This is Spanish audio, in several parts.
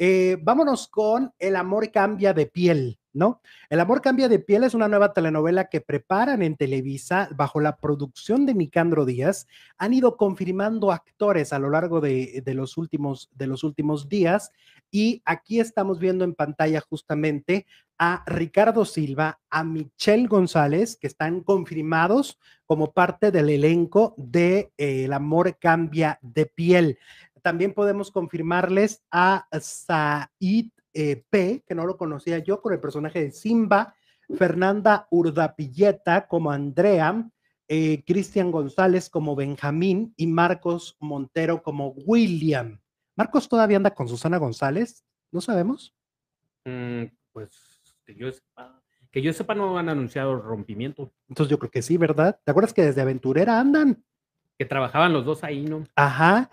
Eh, vámonos con El amor cambia de piel, ¿no? El amor cambia de piel es una nueva telenovela que preparan en Televisa bajo la producción de micandro Díaz. Han ido confirmando actores a lo largo de, los, últimos, de los últimos días y aquí estamos viendo en pantalla justamente a Ricardo Silva, a Michelle González, que están confirmados como parte del elenco de eh, El amor cambia de piel. También podemos confirmarles a Said eh, P, que no lo conocía yo, con el personaje de Simba, Fernanda Urdapilleta como Andrea, eh, Cristian González como Benjamín y Marcos Montero como William. ¿Marcos todavía anda con Susana González? ¿No sabemos? Mm, pues que yo, sepa, que yo sepa no han anunciado rompimiento. Entonces yo creo que sí, ¿verdad? ¿Te acuerdas que desde Aventurera andan? Que trabajaban los dos ahí, ¿no? Ajá.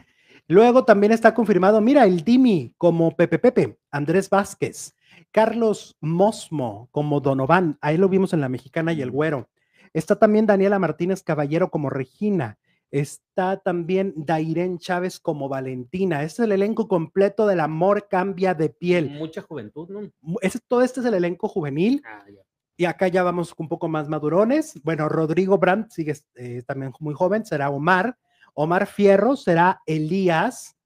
Luego también está confirmado, mira, el Dimi como Pepe Pepe, Andrés Vázquez, Carlos Mosmo como Donovan, ahí lo vimos en La Mexicana y El Güero. Está también Daniela Martínez Caballero como Regina. Está también Dairén Chávez como Valentina. Este es el elenco completo del amor cambia de piel. Mucha juventud, ¿no? Este, todo este es el elenco juvenil. Ah, y acá ya vamos un poco más madurones. Bueno, Rodrigo Brandt sigue eh, también muy joven, será Omar. Omar Fierro será Elías,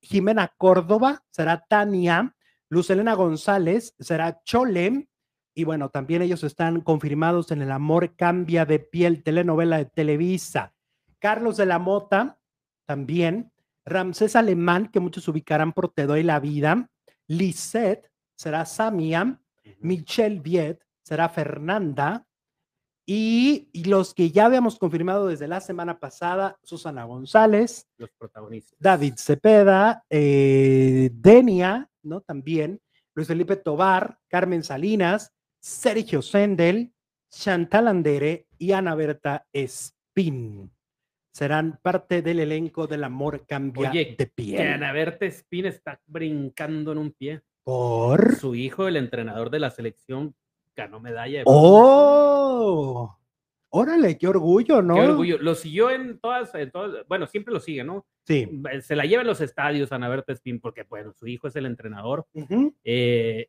Jimena Córdoba será Tania, Luz González será Cholem, y bueno, también ellos están confirmados en El Amor Cambia de Piel, telenovela de Televisa. Carlos de la Mota, también. Ramsés Alemán, que muchos ubicarán por Te Doy la Vida. Lisette será Samia. Michelle Viet será Fernanda. Y, los que ya habíamos confirmado desde la semana pasada, Susana González, los protagonistas. David Cepeda, eh, Denia, ¿no? También, Luis Felipe Tobar, Carmen Salinas, Sergio Sendel, Chantal Andere y Ana Berta Espín. Serán parte del elenco del amor cambia de pie. Ana Berta Espín está brincando en un pie. Por su hijo, el entrenador de la selección ganó medalla. De ¡Oh! Órale, qué orgullo, ¿no? Qué orgullo. Lo siguió en todas, en todas, bueno, siempre lo sigue, ¿no? Sí. Se la lleva en los estadios a Berta Espín, porque, bueno, su hijo es el entrenador. Uh eh,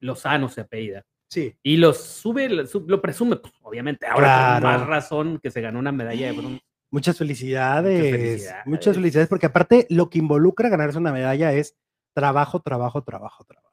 -huh. se apellida. Sí. Y lo sube, lo presume, pues, obviamente, ahora más razón que se ganó una medalla de bronce. Muchas felicidades. Muchas felicidades. Muchas felicidades, porque aparte lo que involucra ganarse una medalla es trabajo, trabajo, trabajo, trabajo.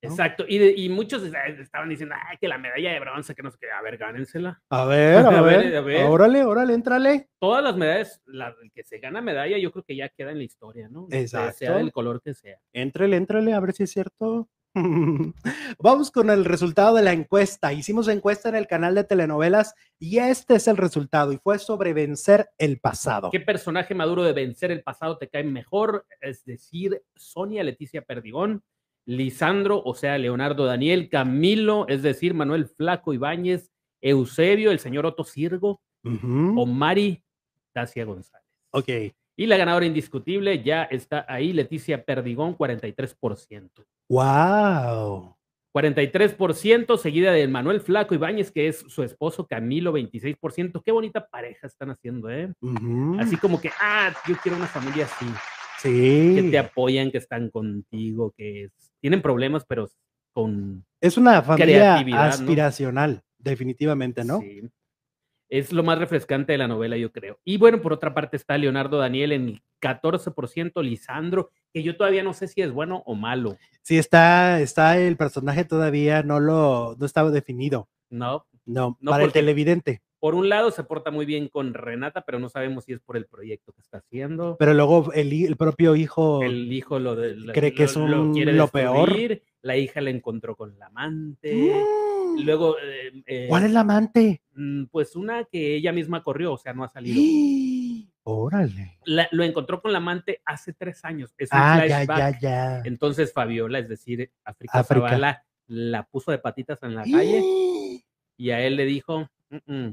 Exacto, y, muchos estaban diciendo, que la medalla de bronce, que no sé qué, a ver, gánensela. A ver, a, ver, a ver, órale, órale, entrale, Todas las medallas, la, el que se gana medalla, yo creo que ya queda en la historia, ¿no? Este, Exacto. Sea del color que sea. entrale, entrale, a ver si es cierto. Vamos con el resultado de la encuesta. Hicimos encuesta en el canal de telenovelas y este es el resultado y fue sobre vencer el pasado. ¿Qué personaje maduro de vencer el pasado te cae mejor? Es decir, Sonia Leticia Perdigón, Lisandro, o sea, Leonardo Daniel, Camilo, es decir, Manuel Flaco Ibáñez, Eusebio, el señor Otto Sirgo, o Mari Dacia González. Ok. Y la ganadora indiscutible ya está ahí, Leticia Perdigón, 43%. ¡Wow! 43%, seguida de Manuel Flaco Ibáñez, que es su esposo Camilo, 26%. Qué bonita pareja están haciendo, ¿eh? Así como que, ah, yo quiero una familia así. Sí. Que te apoyan, que están contigo, que es tienen problemas, pero con... Es una familia aspiracional, definitivamente, ¿no? Sí. Es lo más refrescante de la novela, yo creo. Y bueno, por otra parte está Leonardo Daniel en el 14%, Lisandro, que yo todavía no sé si es bueno o malo. Sí, está, está el personaje todavía, no lo, no estaba definido. No. No, para el televidente por un lado se porta muy bien con Renata, pero no sabemos si es por el proyecto que está haciendo. Pero luego el, propio hijo... El hijo lo cree que es lo, peor. La hija la encontró con la amante. Mm. Luego... Em, eh, ¿Cuál es la amante? Mm, pues una que ella misma corrió, o sea, no ha salido. Órale. lo encontró con la amante hace tres años. ah, ya, ya, ya. Entonces Fabiola, es decir, África, Zavala, la puso de patitas en la calle y a él le dijo... Mm,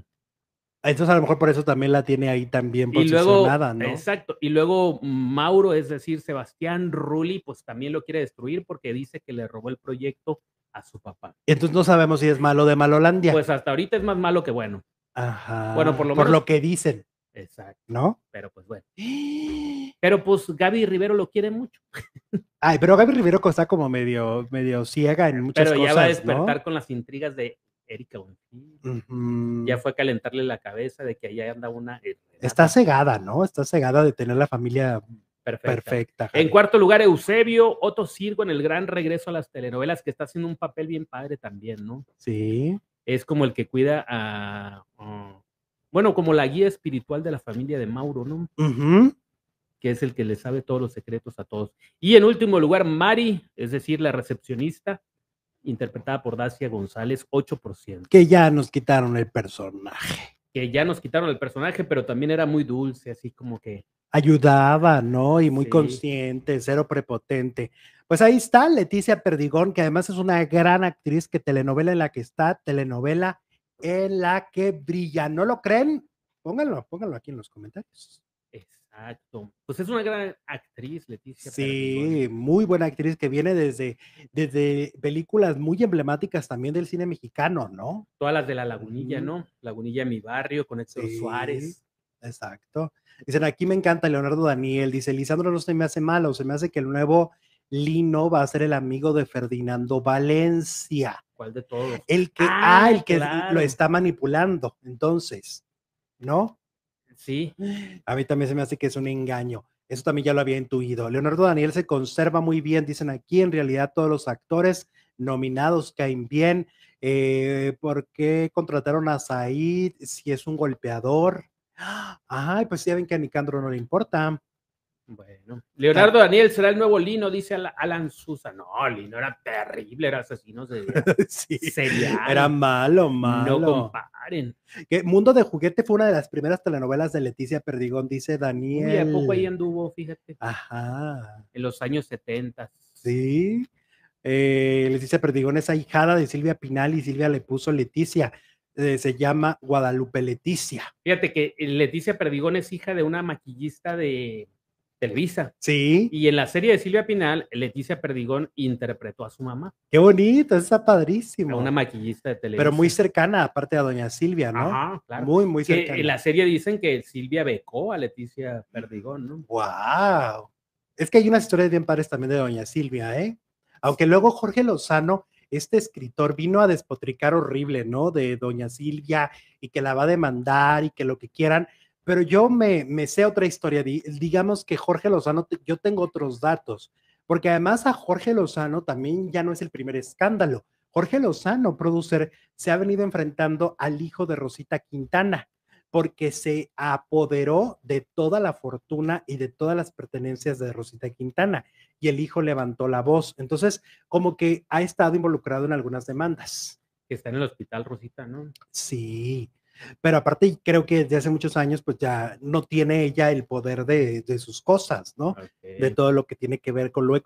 entonces a lo mejor por eso también la tiene ahí también posicionada, luego, ¿no? Exacto. Y luego Mauro, es decir, Sebastián Rulli, pues también lo quiere destruir porque dice que le robó el proyecto a su papá. Entonces no sabemos si es malo de Malolandia. Pues hasta ahorita es más malo que bueno. Ajá. Bueno, por lo menos, Por lo que dicen. Exacto. ¿No? Pero pues bueno. Pero pues Gaby Rivero lo quiere mucho. Ay, pero Gaby Rivero está como medio, medio ciega en muchas cosas. Pero ya va a despertar con las intrigas de Erika Ya fue a calentarle la cabeza de que allá anda una. Está cegada, ¿no? Está cegada de tener la familia perfecta. en cuarto lugar, Eusebio Otto Sirgo en el gran regreso a las telenovelas, que está haciendo un papel bien padre también, ¿no? Sí. Es como el que cuida a. bueno, como la guía espiritual de la familia de Mauro, ¿no? Que es el que le sabe todos los secretos a todos. Y en último lugar, Mari, es decir, la recepcionista, interpretada por Dacia González, 8%. Que ya nos quitaron el personaje. Que ya nos quitaron el personaje, pero también era muy dulce, así como que... Ayudaba, ¿no? Y muy consciente, cero prepotente. Pues ahí está Leticia Perdigón, que además es una gran actriz, que telenovela en la que está, telenovela en la que brilla. ¿No lo creen? Pónganlo, pónganlo aquí en los comentarios. Exacto. Pues es una gran actriz, Leticia. Sí, muy buena actriz que viene desde, desde películas muy emblemáticas también del cine mexicano, ¿no? Todas las de La Lagunilla, ¿no? Lagunilla Mi Barrio, con Héctor Suárez. Exacto. Dicen, aquí me encanta Leonardo Daniel. Dice, Lisandro no se me hace malo, se me hace que el nuevo Lino va a ser el amigo de Ferdinando Valencia. ¿Cuál de todos? El que, ah, ah que lo está manipulando, entonces, ¿no? Sí. A mí también se me hace que es un engaño. Eso también ya lo había intuido. Leonardo Daniel se conserva muy bien, dicen aquí, en realidad todos los actores nominados caen bien. Eh, ¿Por qué contrataron a Said si es un golpeador? ¡Ah! Ay, pues ya ven que a Nicandro no le importa. Bueno. Leonardo Daniel será el nuevo Lino, dice Alan Susa. No, Lino era terrible, era asesino sí, Era malo, malo. No comparen. Que Mundo de Juguete fue una de las primeras telenovelas de Leticia Perdigón, dice Daniel. Y a poco ahí anduvo, fíjate. Ajá. En los años 70. Sí. Eh, Leticia Perdigón es ahijada de Silvia Pinal y Silvia le puso Leticia. Eh, se llama Guadalupe Leticia. Fíjate que eh, Leticia Perdigón es hija de una maquillista de Televisa. Sí. Y en la serie de Silvia Pinal, Leticia Perdigón interpretó a su mamá. Qué bonito, está padrísimo. una maquillista de televisión. Pero muy cercana, aparte a doña Silvia, ¿no? Ajá, claro. Muy, muy cercana. en la serie dicen que Silvia becó a Leticia Perdigón, ¿no? ¡Wow! Es que hay unas historias bien pares también de doña Silvia, ¿eh? Aunque luego Jorge Lozano este escritor vino a despotricar horrible, ¿no? De doña Silvia y que la va a demandar y que lo que quieran, pero yo me, sé otra historia. Digamos que Jorge Lozano, yo tengo otros datos, porque además a Jorge Lozano también ya no es el primer escándalo. Jorge Lozano, producer, se ha venido enfrentando al hijo de Rosita Quintana, porque se apoderó de toda la fortuna y de todas las pertenencias de Rosita Quintana, y el hijo levantó la voz. Entonces, como que ha estado involucrado en algunas demandas. Que está en el hospital, Rosita, ¿no? Sí, pero aparte creo que desde hace muchos años pues ya no tiene ella el poder de, de sus cosas, ¿no? De todo lo que tiene que ver con lo económico